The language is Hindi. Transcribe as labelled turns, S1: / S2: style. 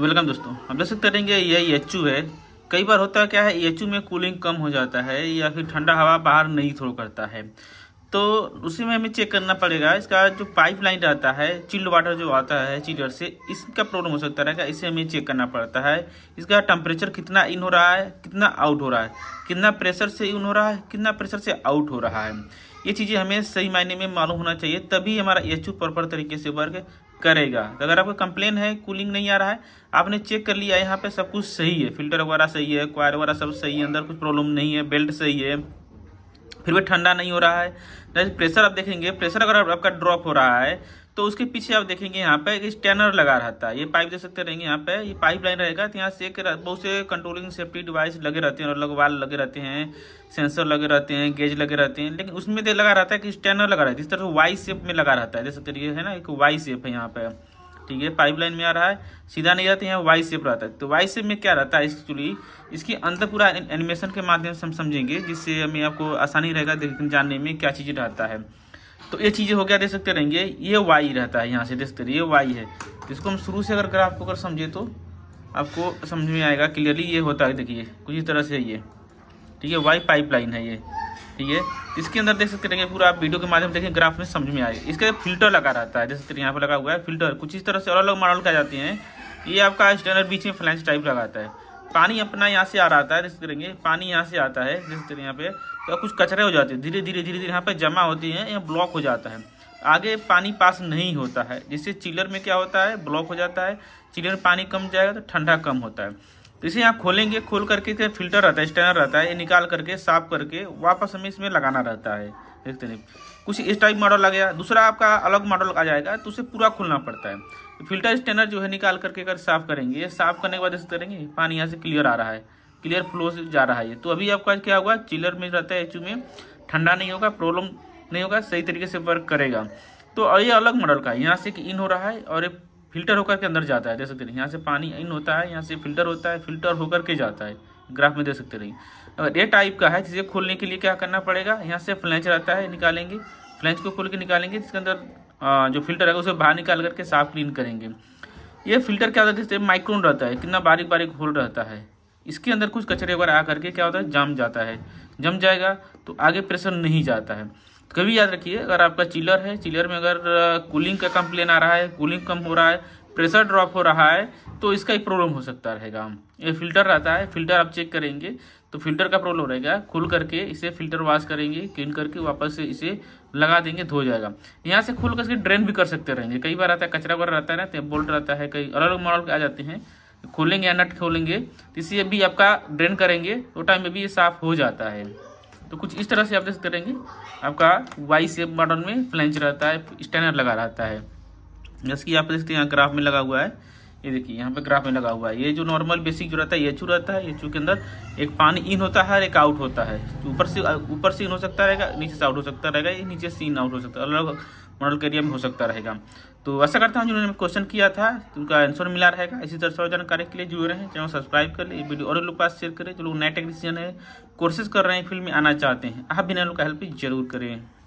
S1: वेलकम दोस्तों हम देख सकते रहेंगे ये एच है कई बार होता है क्या है एच e में कूलिंग कम हो जाता है या फिर ठंडा हवा बाहर नहीं थ्रो करता है तो उसी में हमें चेक करना पड़ेगा इसका जो पाइप लाइन रहता है चिल्ड वाटर जो आता है चिलर से इसका प्रॉब्लम हो सकता रहेगा इसे हमें चेक करना पड़ता है इसका टेम्परेचर कितना इन हो रहा है कितना आउट हो रहा है कितना प्रेशर से इन हो रहा है कितना प्रेशर से आउट हो रहा है ये चीज़ें हमें सही मायने में मालूम होना चाहिए तभी हमारा एच प्रॉपर तरीके से वर्क करेगा तो अगर आपका कंप्लेन है कूलिंग नहीं आ रहा है आपने चेक कर लिया है यहाँ पे सब कुछ सही है फिल्टर वगैरह सही है क्वायर वगैरह सब सही है अंदर कुछ प्रॉब्लम नहीं है बेल्ट सही है फिर भी ठंडा नहीं हो रहा है जैसे प्रेशर आप देखेंगे प्रेशर अगर आपका ड्रॉप हो रहा है तो उसके पीछे आप देखेंगे यहाँ पे स्टैनर लगा रहता है ये पाइप देख सकते रहेंगे यहाँ पे ये पाइप लाइन रहेगा तो यहाँ से एक बहुत से कंट्रोलिंग सेफ्टी डिवाइस लगे रहते हैं और वाल लगे रहते हैं सेंसर लगे रहते हैं गेज लगे रहते हैं लेकिन उसमें तो लगा रहता है कि स्टैनर लगा रहता है इस तरह से वाई शेप में लगा रहता है देख सकते है ना एक वाई शेप है यहाँ पे ठीक है पाइपलाइन में आ रहा है सीधा नहीं रहता है वाई सेप रहता है तो वाई सेप में क्या रहता है एक्चुअली इसकी अंदर पूरा एनिमेशन के माध्यम से हम समझेंगे जिससे हमें आपको आसानी रहेगा जानने में क्या चीज़ रहता है तो ये चीज़ें हो गया देख सकते रहेंगे ये वाई रहता है यहाँ से देख सकते ये वाई है तो इसको हम शुरू से अगर ग्राफ को अगर समझे तो आपको समझ में आएगा क्लियरली ये होता है देखिए कुछ इस तरह से ये ठीक है वाई पाइपलाइन है ये ठीक है इसके अंदर देख सकते रहेंगे पूरा आप वीडियो के माध्यम देखें ग्राफ में समझ में आए इसके फिल्टर लगा रहता है जैसे यहाँ पर लगा हुआ है फिल्टर कुछ इस तरह से अलग अलग मॉडल का जाते हैं ये आपका स्टैंडर्ड बीच में फ्लैंस टाइप लगाता है पानी अपना यहाँ से आ रहा है जैसे करेंगे पानी यहाँ से आता है जैसे यहाँ पे तो कुछ कचरे हो जाते हैं धीरे धीरे धीरे धीरे यहाँ पे जमा होती हैं यहाँ ब्लॉक हो जाता है आगे पानी पास नहीं होता है जिससे चिलर में क्या होता है ब्लॉक हो जाता है चिलर में पानी कम जाएगा तो ठंडा कम होता है तो इसे यहाँ खोलेंगे खोल करके फिल्टर रहता है स्टैनर रहता है ये निकाल करके साफ करके वापस हमें इसमें लगाना रहता है देखते नहीं कुछ इस टाइप मॉडल आ गया दूसरा आपका अलग मॉडल आ जाएगा तो उसे पूरा खोलना पड़ता है तो फिल्टर स्टैनर जो है निकाल करके अगर कर साफ करेंगे साफ करने के बाद ऐसे करेंगे पानी यहाँ से क्लियर आ रहा है क्लियर फ्लो से जा रहा है ये तो अभी आपका क्या होगा चिलर में रहता है एच में ठंडा नहीं होगा प्रॉब्लम नहीं होगा सही तरीके से वर्क करेगा तो ये अलग मॉडल का है यहाँ से इन हो रहा है और ये फिल्टर होकर के अंदर जाता है देख सकते रहिए यहाँ से पानी इन होता है यहाँ से फिल्टर होता है फिल्टर होकर के जाता है ग्राफ में दे सकते रहिए अगर ये टाइप का है जिसे खोलने के लिए क्या करना पड़ेगा यहाँ से फ्लैंच रहता है निकालेंगे फ्लैंच को खोल के निकालेंगे जिसके अंदर जो फिल्टर है उसे बाहर निकाल करके साफ क्लीन करेंगे ये फिल्टर क्या होता है जिससे माइक्रोन रहता है कितना बारीक बारीक होल रहता है इसके अंदर कुछ कचरे वगैरह आ करके क्या होता है जम जाता है जम जाएगा तो आगे प्रेशर नहीं जाता है कभी याद रखिए अगर आपका चिलर है चिलर में अगर कूलिंग का कंप्लेन आ रहा है कूलिंग कम हो रहा है प्रेशर ड्रॉप हो रहा है तो इसका एक प्रॉब्लम हो सकता रहेगा ये फिल्टर रहता है फिल्टर आप चेक करेंगे तो फिल्टर का प्रॉब्लम रहेगा खुल करके इसे फिल्टर वॉश करेंगे क्लीन करके वापस से इसे लगा देंगे धो जाएगा यहाँ से खुल करके ड्रेन भी कर सकते रहेंगे कई बार आता है कचरा वगैरह रहता है ना बोल्ट रहता है कई अलग अलग मॉडल के आ जाते हैं खोलेंगे या नट खोलेंगे तो इससे भी आपका ड्रेन करेंगे तो टाइम में भी ये साफ हो जाता है तो कुछ इस तरह से आप देख सकते रहेंगे आपका वाई सेप मॉडल में फ्लेंच रहता है स्टैनर लगा रहता है जैसे कि आप देखते हैं यहाँ ग्राफ में लगा हुआ है ये देखिए यहाँ पे ग्राफ में लगा हुआ है ये जो नॉर्मल बेसिक जो रहता है ये चू रहता है चू के अंदर एक पानी इन होता है और एक आउट होता है ऊपर से ऊपर से इन हो सकता रहेगा नीचे से आउट हो सकता रहेगा ये नीचे से इन आउट हो सकता है अलग मॉडल के एरिया में हो सकता रहेगा तो ऐसा करता हूँ जिन्होंने क्वेश्चन किया था तो उनका आंसर मिला रहेगा इसी तरह से जानकारी के लिए जुड़े रहे चैनल सब्सक्राइब कर ले वीडियो और लोग पास शेयर करें जो लोग नए टेक्नीशियन है कोर्सेज कर रहे हैं फील्ड में आना चाहते हैं आप भी नए लोग का हेल्प जरूर करें